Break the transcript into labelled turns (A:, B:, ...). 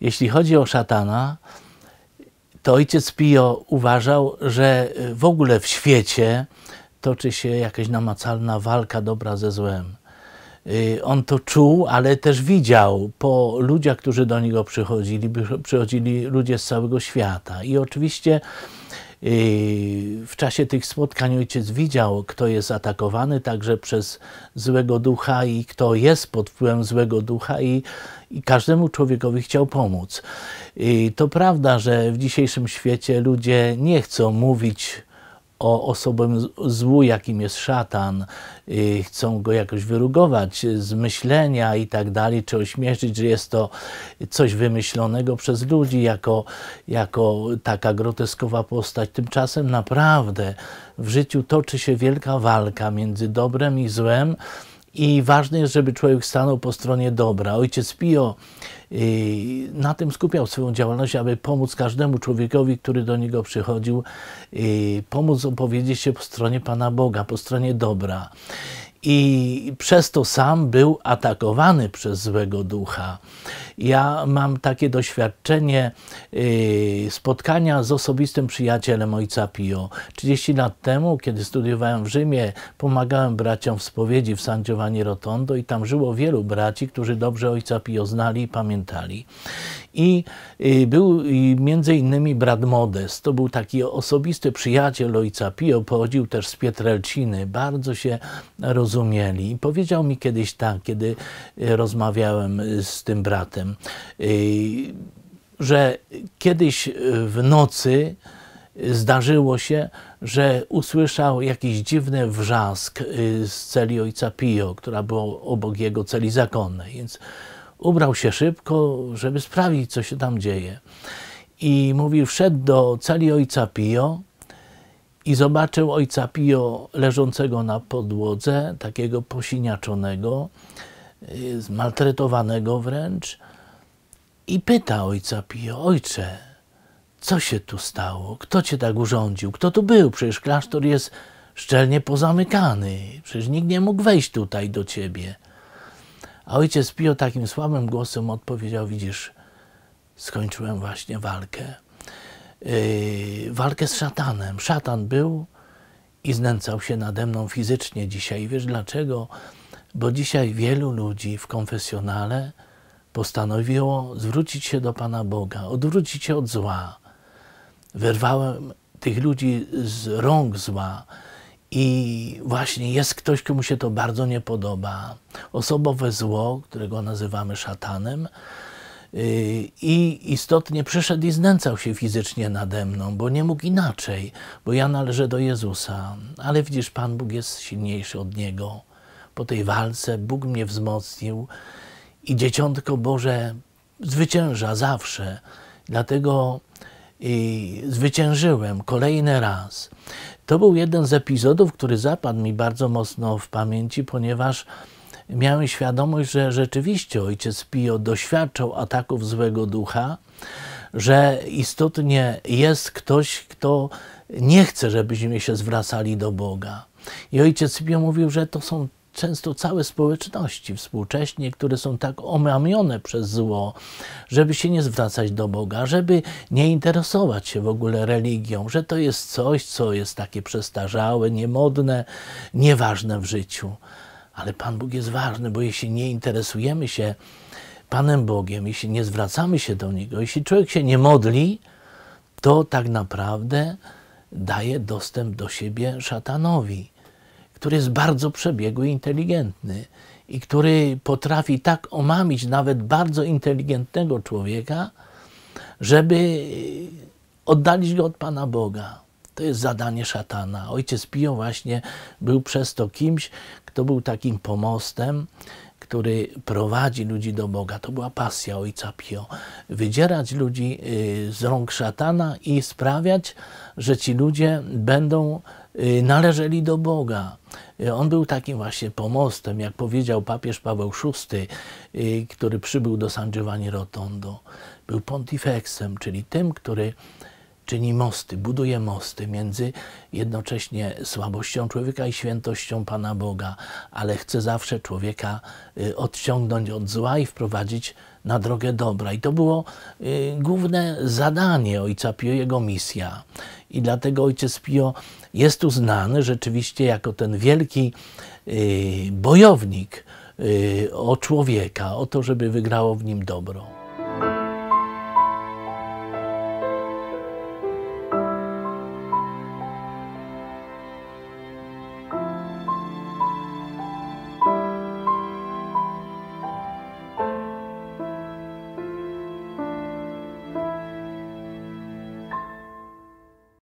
A: Jeśli chodzi o szatana, to ojciec Pio uważał, że w ogóle w świecie toczy się jakaś namacalna walka dobra ze złem. Y, on to czuł, ale też widział po ludziach, którzy do niego przychodzili, przychodzili ludzie z całego świata. I oczywiście y, w czasie tych spotkań ojciec widział, kto jest atakowany także przez złego ducha i kto jest pod wpływem złego ducha i, i każdemu człowiekowi chciał pomóc. I y, to prawda, że w dzisiejszym świecie ludzie nie chcą mówić o osobę złu, jakim jest szatan, y, chcą go jakoś wyrugować z myślenia i tak dalej, czy ośmieszyć, że jest to coś wymyślonego przez ludzi jako, jako taka groteskowa postać. Tymczasem naprawdę w życiu toczy się wielka walka między dobrem i złem, i ważne jest, żeby człowiek stanął po stronie dobra. Ojciec Pio y, na tym skupiał swoją działalność, aby pomóc każdemu człowiekowi, który do niego przychodził, y, pomóc opowiedzieć się po stronie Pana Boga, po stronie dobra. I przez to sam był atakowany przez złego ducha. Ja mam takie doświadczenie y, spotkania z osobistym przyjacielem ojca Pio. 30 lat temu, kiedy studiowałem w Rzymie, pomagałem braciom w spowiedzi w San Giovanni Rotondo i tam żyło wielu braci, którzy dobrze ojca Pio znali i pamiętali. I y, był między innymi brat Modest. To był taki osobisty przyjaciel ojca Pio, pochodził też z Pietrelciny. Bardzo się rozumieli. I powiedział mi kiedyś tak, kiedy y, rozmawiałem z tym bratem. Yy, że kiedyś yy, w nocy yy, zdarzyło się, że usłyszał jakiś dziwny wrzask z celi ojca Pio, która była obok jego celi zakonnej, więc ubrał się szybko, żeby sprawdzić, co się tam dzieje. I mówi, wszedł do celi ojca Pio i zobaczył ojca Pio leżącego na podłodze, takiego posiniaczonego, zmaltretowanego wręcz, i pyta ojca Pio, ojcze, co się tu stało? Kto cię tak urządził? Kto tu był? Przecież klasztor jest szczelnie pozamykany. Przecież nikt nie mógł wejść tutaj do ciebie. A ojciec Pio takim słabym głosem odpowiedział, widzisz, skończyłem właśnie walkę. Yy, walkę z szatanem. Szatan był i znęcał się nade mną fizycznie dzisiaj. Wiesz dlaczego? Bo dzisiaj wielu ludzi w konfesjonale postanowiło zwrócić się do Pana Boga, odwrócić się od zła. Wyrwałem tych ludzi z rąk zła. I właśnie jest ktoś, komu się to bardzo nie podoba. Osobowe zło, którego nazywamy szatanem, yy, i istotnie przyszedł i znęcał się fizycznie nade mną, bo nie mógł inaczej, bo ja należę do Jezusa. Ale widzisz, Pan Bóg jest silniejszy od niego. Po tej walce Bóg mnie wzmocnił i Dzieciątko Boże zwycięża zawsze. Dlatego i zwyciężyłem kolejny raz. To był jeden z epizodów, który zapadł mi bardzo mocno w pamięci, ponieważ miałem świadomość, że rzeczywiście ojciec Pio doświadczał ataków złego ducha, że istotnie jest ktoś, kto nie chce, żebyśmy się zwracali do Boga. I ojciec Pio mówił, że to są często całe społeczności współcześnie, które są tak omamione przez zło, żeby się nie zwracać do Boga, żeby nie interesować się w ogóle religią, że to jest coś, co jest takie przestarzałe, niemodne, nieważne w życiu. Ale Pan Bóg jest ważny, bo jeśli nie interesujemy się Panem Bogiem, jeśli nie zwracamy się do Niego, jeśli człowiek się nie modli, to tak naprawdę daje dostęp do siebie szatanowi który jest bardzo przebiegły i inteligentny i który potrafi tak omamić nawet bardzo inteligentnego człowieka, żeby oddalić go od Pana Boga. To jest zadanie szatana. Ojciec Pio właśnie był przez to kimś, kto był takim pomostem który prowadzi ludzi do Boga. To była pasja ojca Pio. Wydzierać ludzi y, z rąk szatana i sprawiać, że ci ludzie będą y, należeli do Boga. Y, on był takim właśnie pomostem, jak powiedział papież Paweł VI, który przybył do San Giovanni Rotondo. Był pontifexem, czyli tym, który czyni mosty, buduje mosty między jednocześnie słabością człowieka i świętością Pana Boga, ale chce zawsze człowieka y, odciągnąć od zła i wprowadzić na drogę dobra. I to było y, główne zadanie Ojca Pio, jego misja. I dlatego Ojciec Pio jest uznany rzeczywiście jako ten wielki y, bojownik o człowieka, o to, żeby wygrało w nim dobro.